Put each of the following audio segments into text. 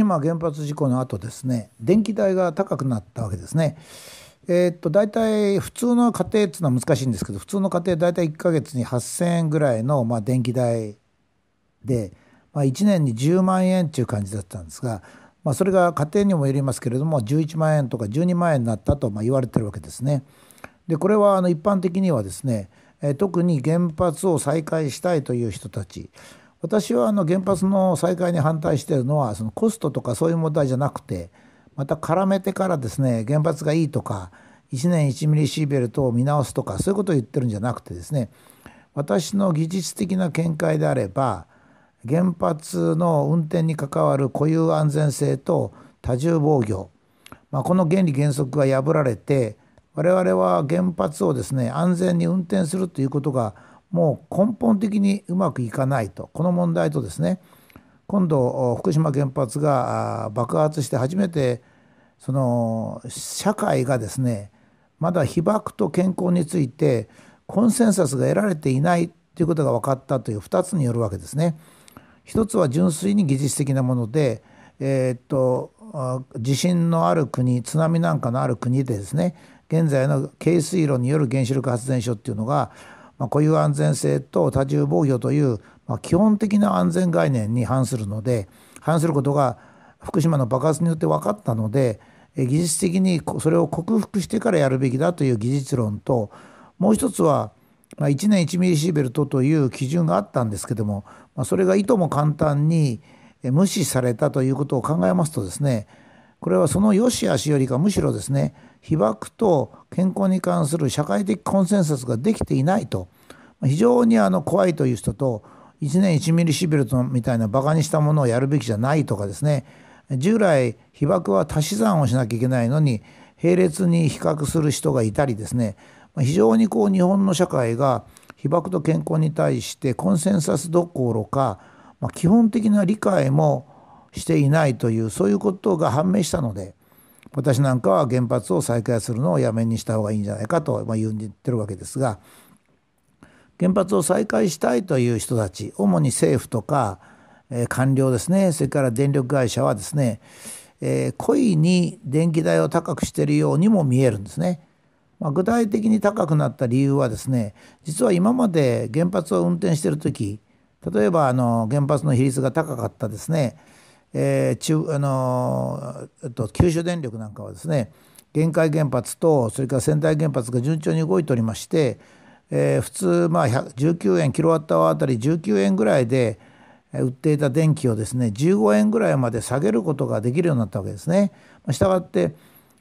島原発事故の後ですね電気代が高くなったわけですね。えー、っと大体普通の家庭っていうのは難しいんですけど普通の家庭大体1ヶ月に8,000円ぐらいのまあ電気代で、まあ、1年に10万円っていう感じだったんですが、まあ、それが家庭にもよりますけれども11万円とか12万円になったとまあ言われてるわけですね。でこれはあの一般的にはですね特に原発を再開したいという人たち私はあの原発の再開に反対しているのはそのコストとかそういう問題じゃなくてまた絡めてからですね原発がいいとか1年1ミリシーベルトを見直すとかそういうことを言ってるんじゃなくてですね私の技術的な見解であれば原発の運転に関わる固有安全性と多重防御、まあ、この原理原則が破られて我々は原発をですね安全に運転するということがもう根本的にうまくいかないとこの問題とですね今度福島原発が爆発して初めてその社会がですねまだ被爆と健康についてコンセンサスが得られていないということが分かったという2つによるわけですね。一つは純粋に技術的なもので、えー、っと地震のある国津波なんかのある国でですね現在の軽水炉による原子力発電所っていうのがまあ、固有安全性と多重防御という、まあ、基本的な安全概念に反するので反することが福島の爆発によって分かったので技術的にそれを克服してからやるべきだという技術論ともう一つは1年1ミリシーベルトという基準があったんですけどもそれがいとも簡単に無視されたということを考えますとですねこれはその良し悪しよりかむしろですね被爆と健康に関する社会的コンセンサスができていないと非常にあの怖いという人と1年1ミリシビルトみたいなバカにしたものをやるべきじゃないとかですね従来被爆は足し算をしなきゃいけないのに並列に比較する人がいたりですね非常にこう日本の社会が被爆と健康に対してコンセンサスどころか、まあ、基本的な理解もしていないというそういうことが判明したので私なんかは原発を再開するのをやめにした方がいいんじゃないかと言ってるわけですが原発を再開したいという人たち主に政府とか官僚ですねそれから電力会社はですね故意に電気代を高くしているようにも見えるんですね。ま具体的に高くなった理由はですね実は今まで原発を運転してる時例えばあの原発の比率が高かったですねえー、中あのえっと、九州電力なんかはですね玄海原発とそれから仙台原発が順調に動いておりまして、えー、普通まあ19円キロワットアワーあたり19円ぐらいで売っていた電気をですね15円ぐらいまで下げることができるようになったわけですね。したがって、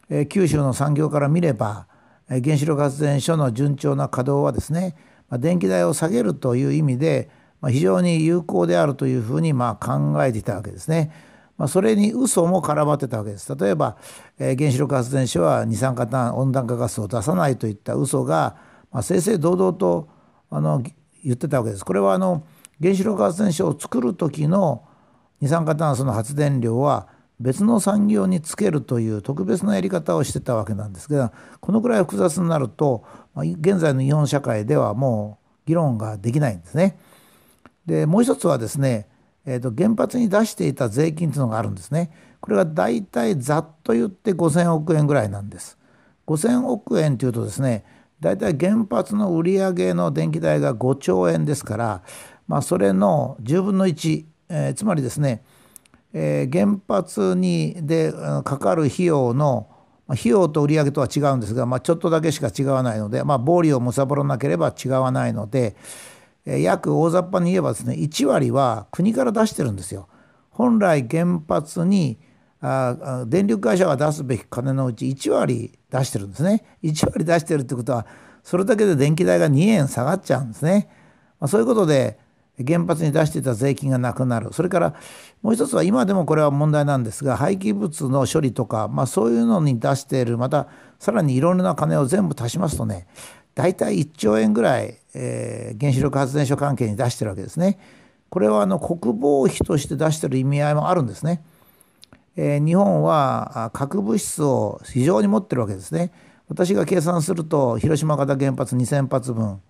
えー、九州の産業から見れば原子力発電所の順調な稼働はですね電気代を下げるという意味でま非常に有効であるというふうにま考えていたわけですね。まそれに嘘も絡まってたわけです。例えば、え原子力発電所は二酸化炭温暖化ガスを出さないといった嘘が、ま正々堂々とあの言ってたわけです。これはあの原子力発電所を作る時の二酸化炭素の発電量は別の産業につけるという特別なやり方をしてたわけなんですけどこのくらい複雑になると現在の日本社会ではもう議論ができないんですね。でもう一つはですね、えー、と原発に出していた税金というのがあるんですねこれがだいたいざっと言って5000億円ぐらいなんです5000億円というとですねだいたい原発の売上の電気代が5兆円ですから、まあ、それの10分の1、えー、つまりですね、えー、原発にでかかる費用の費用と売上とは違うんですが、まあ、ちょっとだけしか違わないので、まあ、暴利をむさぼらなければ違わないので、約大雑把に言えばですね1割は国から出してるんですよ。本来原発にあ電力会社が出すべき金のうち1割出してるんですね。1割出してるってことはそれだけで電気代が2円下がっちゃうんですね。まあ、そういうことで原発に出していた税金がなくなるそれからもう一つは今でもこれは問題なんですが廃棄物の処理とか、まあ、そういうのに出しているまたさらにいろんな金を全部足しますとね大体1兆円ぐらい、えー、原子力発電所関係に出してるわけですね。これはあの国防費として出してる意味合いもあるんですね。えー、日本は核物質を非常に持ってるわけですね。私が計算すると広島型原発2,000発分、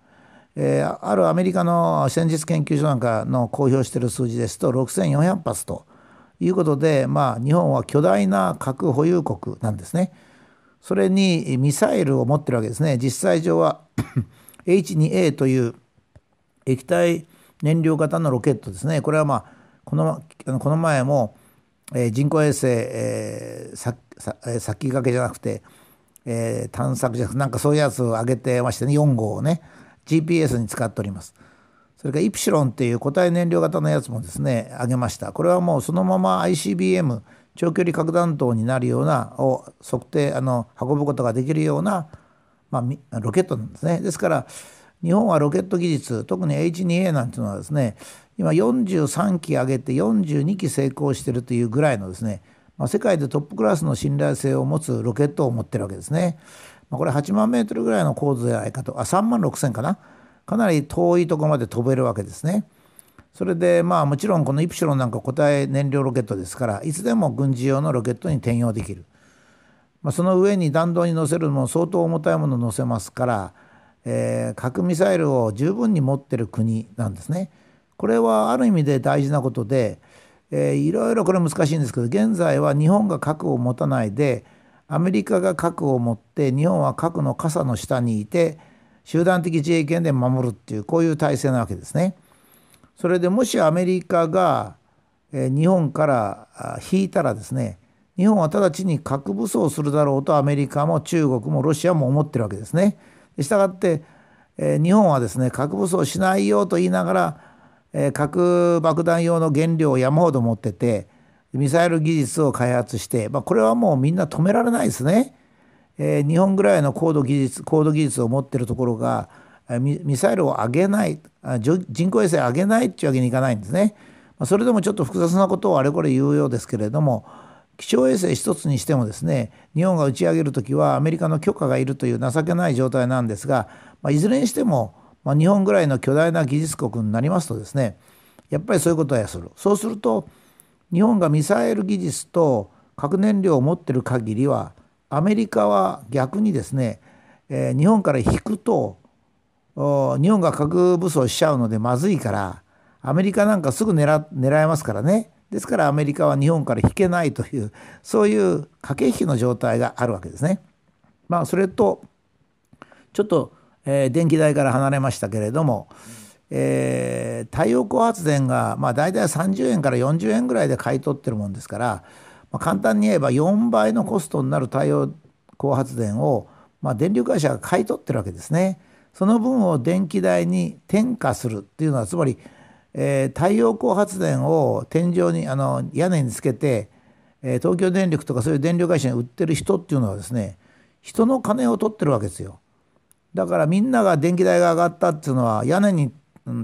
えー、あるアメリカの戦術研究所なんかの公表している数字ですと6,400発ということで、まあ、日本は巨大な核保有国なんですね。それにミサイルを持ってるわけですね実際上は H2A という液体燃料型のロケットですねこれはまあこのこの前も人工衛星、えー、先駆けじゃなくて、えー、探索じゃなくてなんかそういうやつを上げてましてね4号をね GPS に使っております。それからイプシロンっていう固体燃料型のやつもですね上げました。これはもうそのまま ICBM 長距離核弾頭になるようなを測定あの運ぶことができるような、まあ、ロケットなんですね。ですから日本はロケット技術特に H2A なんていうのはですね今43機上げて42機成功してるというぐらいのですね、まあ、世界でトップクラスの信頼性を持つロケットを持ってるわけですね。まあ、これ8万メートルぐらいの高度じゃないかとあ3万6,000かなかなり遠いとこまで飛べるわけですね。それでまあもちろんこのイプシロンなんか固体燃料ロケットですからいつでも軍事用のロケットに転用できる、まあ、その上に弾道に乗せるのも相当重たいものを乗せますから、えー、核ミサイルを十分に持ってる国なんですね。これはある意味で大事なことで、えー、いろいろこれ難しいんですけど現在は日本が核を持たないでアメリカが核を持って日本は核の傘の下にいて集団的自衛権で守るっていうこういう体制なわけですね。それでもしアメリカが日本から引いたらですね日本は直ちに核武装するだろうとアメリカも中国もロシアも思ってるわけですね。したがって日本はですね核武装しないよと言いながら核爆弾用の原料を山ほど持っててミサイル技術を開発して、まあ、これはもうみんな止められないですね。日本ぐらいの高度技術高度技術を持ってるところがミサイルを上げない人工衛星上げないっていうわけにいかないんですね。それでもちょっと複雑なことをあれこれ言うようですけれども気象衛星一つにしてもですね日本が打ち上げる時はアメリカの許可がいるという情けない状態なんですが、まあ、いずれにしても、まあ、日本ぐらいの巨大な技術国になりますとですねやっぱりそういうことはするそうすると日本がミサイル技術と核燃料を持ってる限りはアメリカは逆にですね、えー、日本から引くと日本が核武装しちゃうのでまずいからアメリカなんかすぐ狙狙えますからねですからアメリカは日本から引けないというそういう駆け引きの状態があるわけですね。まあ、それとちょっと、えー、電気代から離れましたけれども、えー、太陽光発電が、まあ、大体30円から40円ぐらいで買い取ってるもんですから、まあ、簡単に言えば4倍のコストになる太陽光発電を、まあ、電力会社が買い取ってるわけですね。その分を電気代に転嫁するっていうのはつまり、えー、太陽光発電を天井にあの屋根につけて、えー、東京電力とかそういう電力会社に売ってる人っていうのはですね人の金を取ってるわけですよ。だからみんなが電気代が上がったっていうのは屋根に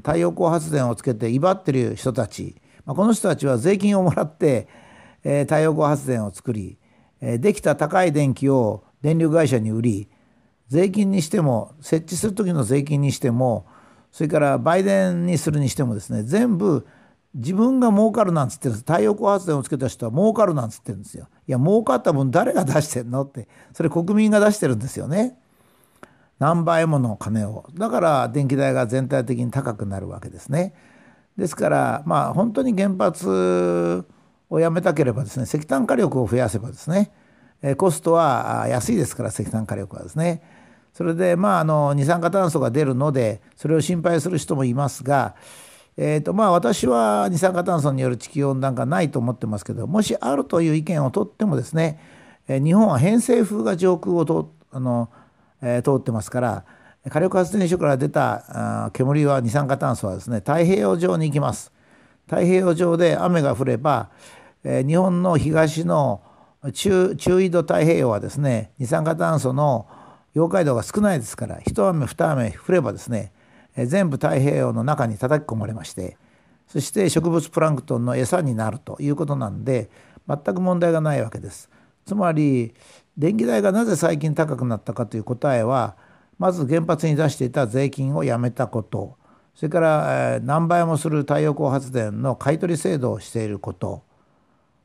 太陽光発電をつけて威張ってる人たち、まあ、この人たちは税金をもらって、えー、太陽光発電を作り、えー、できた高い電気を電力会社に売り税金にしても設置する時の税金にしてもそれから売電にするにしてもですね全部自分が儲かるなんつってるんです太陽光発電をつけた人は儲かるなんつってるんですよいや儲かった分誰が出してんのってそれ国民が出してるんですよね何倍もの金をだから電気代が全体的に高くなるわけですねですからまあ本当に原発をやめたければですね石炭火力を増やせばですねコストは安いですから石炭火力はですねそれで、まあ、あの二酸化炭素が出るのでそれを心配する人もいますが、えーとまあ、私は二酸化炭素による地球温暖化ないと思ってますけどもしあるという意見をとってもですね日本は偏西風が上空を通あの、えー、通ってますから火力発電所から出た煙は二酸化炭素はですね太平洋上に行きます。太平洋上で雨が降れば、えー、日本の東の中中緯度太平洋はですね二酸化炭素の溶解度が少ないですから一雨二雨降ればですね全部太平洋の中に叩き込まれましてそして植物プランクトンの餌になるということなんで全く問題がないわけです。つまり電気代がなぜ最近高くなったかという答えはまず原発に出していた税金をやめたことそれから何倍もする太陽光発電の買取制度をしていること、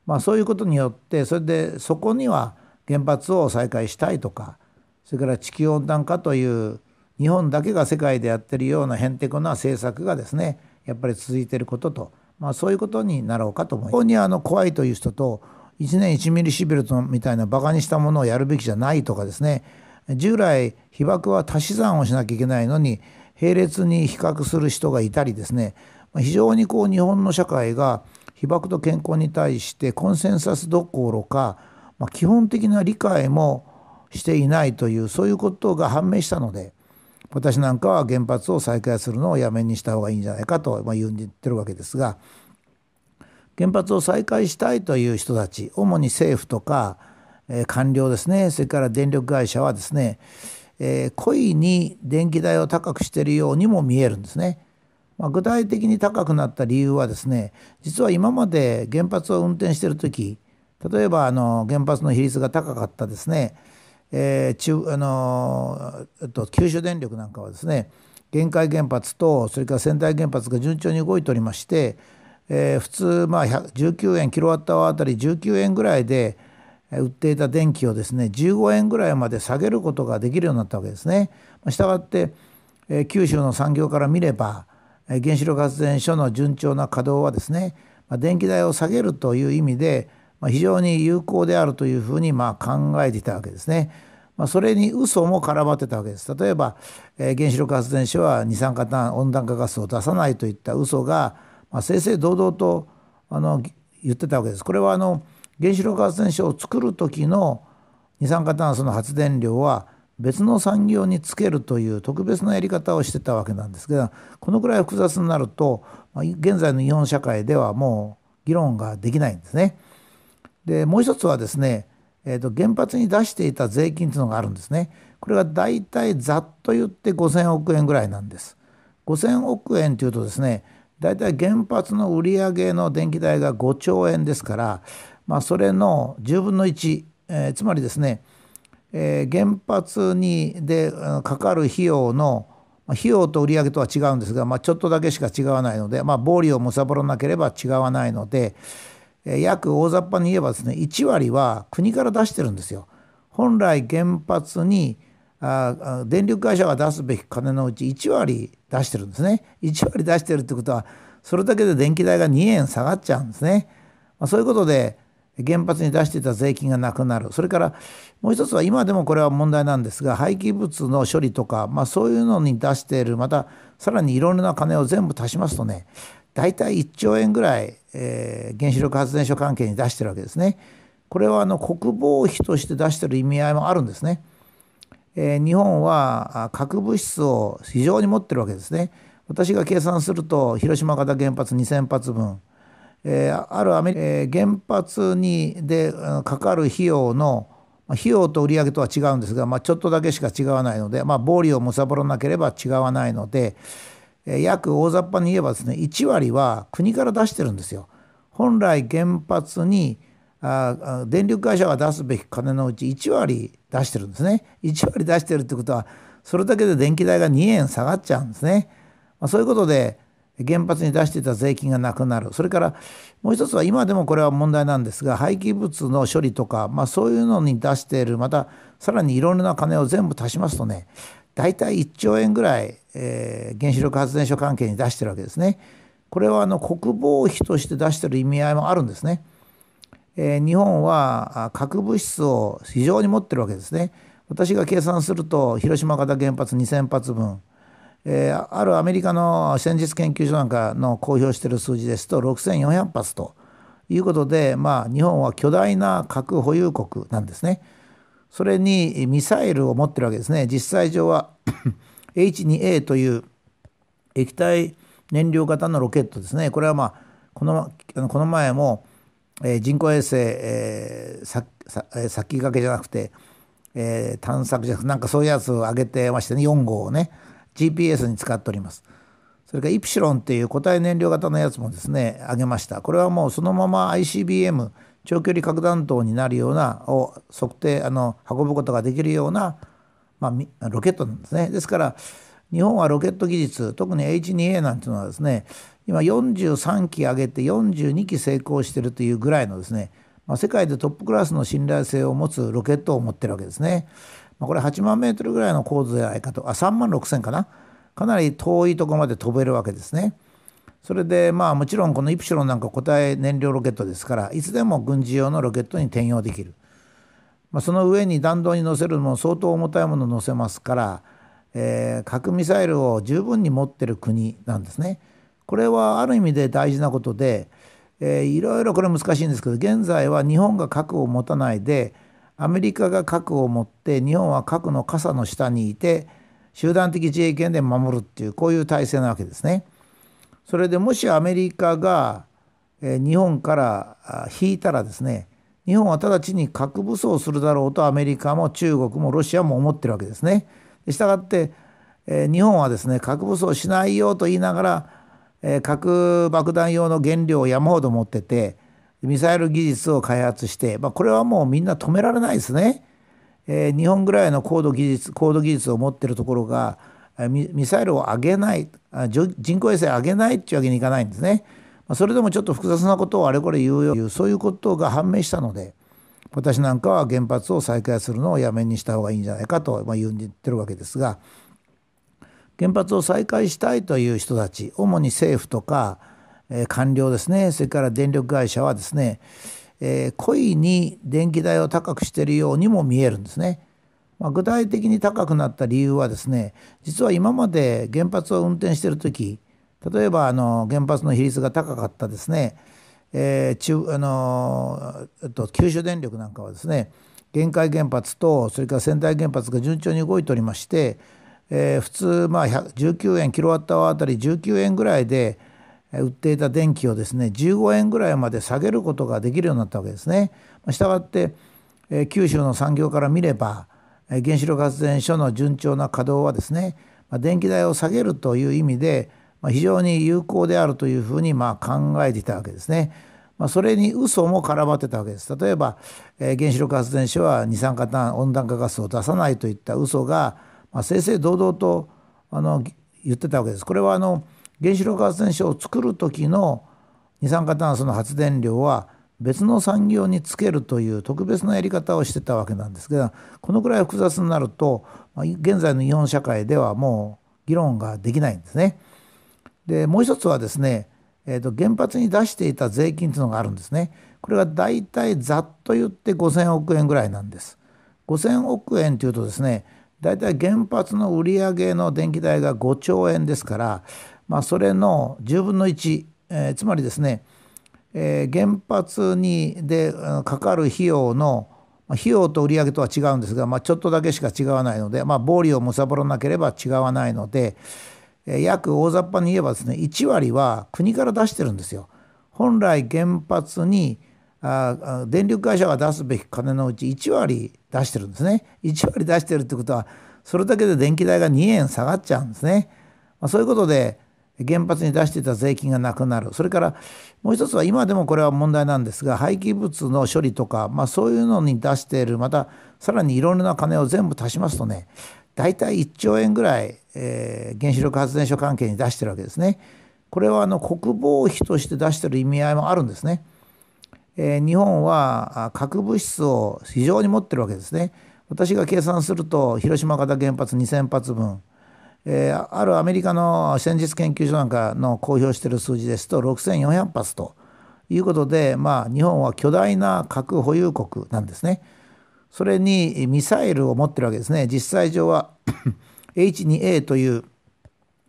まあ、そういうことによってそれでそこには原発を再開したいとかそれから地球温暖化という日本だけが世界でやってるようなへんてこな政策がですねやっぱり続いてることと、まあ、そういうことになろうかと思います。ここにあの怖いという人と1年1ミリシベルトみたいなバカにしたものをやるべきじゃないとかですね従来被爆は足し算をしなきゃいけないのに並列に比較する人がいたりですね非常にこう日本の社会が被爆と健康に対してコンセンサスどころか、まあ、基本的な理解もしていないというそういうことが判明したので私なんかは原発を再開するのをやめにした方がいいんじゃないかと、まあ、言ってるわけですが原発を再開したいという人たち主に政府とか、え官僚ですねそれから電力会社はですね、え故意に電気代を高くしているようにも見えるんですね。まあ、具体的に高くなった理由はですね実は今まで原発を運転してる時例えばあの原発の比率が高かったですねえー、中あのえっと、九州電力なんかはですね玄海原発とそれから仙台原発が順調に動いておりまして、えー、普通まあ19円キロワットアワーあたり19円ぐらいで売っていた電気をですね15円ぐらいまで下げることができるようになったわけですね。したがって、えー、九州の産業から見れば原子力発電所の順調な稼働はですね電気代を下げるという意味でま非常に有効であるというふうにま考えていたわけですね。まあ、それに嘘も絡まってたわけです。例えば、え原子力発電所は二酸化炭温暖化ガスを出さないといった嘘が、まあ、正々堂々とあの言ってたわけです。これはあの原子力発電所を作る時の二酸化炭素の発電量は別の産業につけるという特別なやり方をしてたわけなんですけどこのくらい複雑になると、まあ、現在の日本社会ではもう議論ができないんですね。でもう一つはですね、えー、と原発に出していた税金というのがあるんですねこれが大体ざっと言って5000億円ぐらいなんです5000億円というとですね大体原発の売上の電気代が5兆円ですから、まあ、それの10分の1、えー、つまりですね、えー、原発にでかかる費用の費用と売上とは違うんですが、まあ、ちょっとだけしか違わないので、まあ、暴利をむさぼらなければ違わないので、約大雑把に言えばですね1割は国から出してるんですよ。本来原発にあ電力会社が出すべき金のうち1割出してるんですね。1割出してるってことはそれだけで電気代が2円下がっちゃうんですね。まあ、そういうことで原発に出していた税金がなくなるそれからもう一つは今でもこれは問題なんですが廃棄物の処理とか、まあ、そういうのに出しているまたさらにいろんな金を全部足しますとね大体1兆円ぐらいえー、原子力発電所関係に出してるわけですね。これはあの国防費として出してる意味合いもあるんですね。えー、日本は核物質を非常に持ってるわけですね。私が計算すると広島型原発2,000発分、えー、あるアメリカ、えー、原発にでかかる費用の費用と売上とは違うんですが、まあ、ちょっとだけしか違わないので、まあ、暴利を貪らなければ違わないので、約大雑把に言えばですね1割は国から出してるんですよ。本来原発にあ電力会社が出すべき金のうち1割出してるんですね。1割出してるってことはそれだけで電気代が2円下がっちゃうんですね。まあ、そういうことで原発に出してた税金がなくなるそれからもう一つは今でもこれは問題なんですが廃棄物の処理とか、まあ、そういうのに出しているまたさらにいろんな金を全部足しますとね大体1兆円ぐらいえー、原子力発電所関係に出してるわけですね。これはあの国防費として出してる意味合いもあるんですね。えー、日本は核物質を非常に持ってるわけですね。私が計算すると広島型原発2,000発分、えー、あるアメリカの戦術研究所なんかの公表している数字ですと6,400発ということで、まあ、日本は巨大な核保有国なんですね。それにミサイルを持ってるわけですね。実際上は H2A という液体燃料型のロケットですねこれはまあこのこの前も、え人工衛星、えー、ささ先駆けじゃなくて、えー、探索じゃなくてなんかそういうやつを上げてましてね4号をね GPS に使っております。それからイプシロンっていう固体燃料型のやつもですね上げました。これはもうそのまま ICBM 長距離核弾頭になるようなを測定あの運ぶことができるようなまあ、ロケットなんですね。ですから日本はロケット技術特に H2A なんていうのはですね今43機上げて42機成功してるというぐらいのですね、まあ、世界でトップクラスの信頼性を持つロケットを持ってるわけですね。まあ、これ8万メートルぐらいの高度じゃないかとあ3万6,000かなかなり遠いとこまで飛べるわけですね。それでまあもちろんこのイプシロンなんか固体燃料ロケットですからいつでも軍事用のロケットに転用できる。まあ、その上に弾道に乗せるのも相当重たいものを乗せますから、えー、核ミサイルを十分に持ってる国なんですね。これはある意味で大事なことで、えー、いろいろこれ難しいんですけど現在は日本が核を持たないでアメリカが核を持って日本は核の傘の下にいて集団的自衛権で守るっていうこういう体制なわけですね。それでもしアメリカが、え日本から引いたらですね日本は直ちに核武装するだろうとアメリカも中国もロシアも思ってるわけですね。したがって、えー、日本はですね核武装しないよと言いながら、えー、核爆弾用の原料を山ほど持っててミサイル技術を開発して、まあ、これはもうみんな止められないですね。えー、日本ぐらいの高度技術高度技術を持ってるところがミサイルを上げない人工衛星を上げないっていうわけにいかないんですね。それでもちょっと複雑なことをあれこれ言うようそういうことが判明したので私なんかは原発を再開するのをやめにした方がいいんじゃないかと、ま言ってるわけですが原発を再開したいという人たち主に政府とか、え官僚ですねそれから電力会社はですね、え故意に電気代を高くしているようにも見えるんですね。ま具体的に高くなった理由はですね実は今まで原発を運転している時例えばあの原発の比率が高かったですね、えー、中あのえっと、九州電力なんかはですね限界原発とそれから仙台原発が順調に動いておりまして、えー、普通まあ19円キロワットアワーあたり19円ぐらいで売っていた電気をですね15円ぐらいまで下げることができるようになったわけですね。したがって、えー、九州の産業から見れば原子力発電所の順調な稼働はですね電気代を下げるという意味で非常に有効であるというふうにま考えていたわけですね。まそれに嘘も絡まってたわけです。例えば、え原子力発電所は二酸化炭温暖化ガスを出さないといった嘘が、ま正々堂々とあの言ってたわけです。これはあの原子力発電所を作る時の二酸化炭素の発電量は別の産業につけるという特別なやり方をしてたわけなんですけどこのくらい複雑になると現在の日本社会ではもう議論ができないんですね。でもう一つはですね、えー、と原発に出していた税金というのがあるんですねこれが大体ざっと言って5000億円ぐらいなんです5000億円というとですね大体原発の売上の電気代が5兆円ですから、まあ、それの10分の1、えー、つまりですね、えー、原発にでかかる費用の費用と売上とは違うんですが、まあ、ちょっとだけしか違わないので、まあ、暴利をむさぼらなければ違わないので、約大雑把に言えばですね1割は国から出してるんですよ。本来原発にあ電力会社が出すべき金のうち1割出してるんですね。1割出してるってことはそれだけで電気代が2円下がっちゃうんですね。まあ、そういうことで原発に出してた税金がなくなるそれからもう一つは今でもこれは問題なんですが廃棄物の処理とか、まあ、そういうのに出しているまたさらにいろいろな金を全部足しますとね大体1兆円ぐらいえー、原子力発電所関係に出してるわけですね。これはあの国防費として出してる意味合いもあるんですね。えー、日本は核物質を非常に持ってるわけですね。私が計算すると広島型原発2,000発分、えー、あるアメリカの戦術研究所なんかの公表している数字ですと6,400発ということで、まあ、日本は巨大な核保有国なんですね。それにミサイルを持ってるわけですね。実際上は H2A という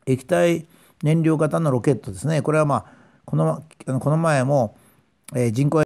液体燃料型のロケットですねこれはまあこのこの前も人工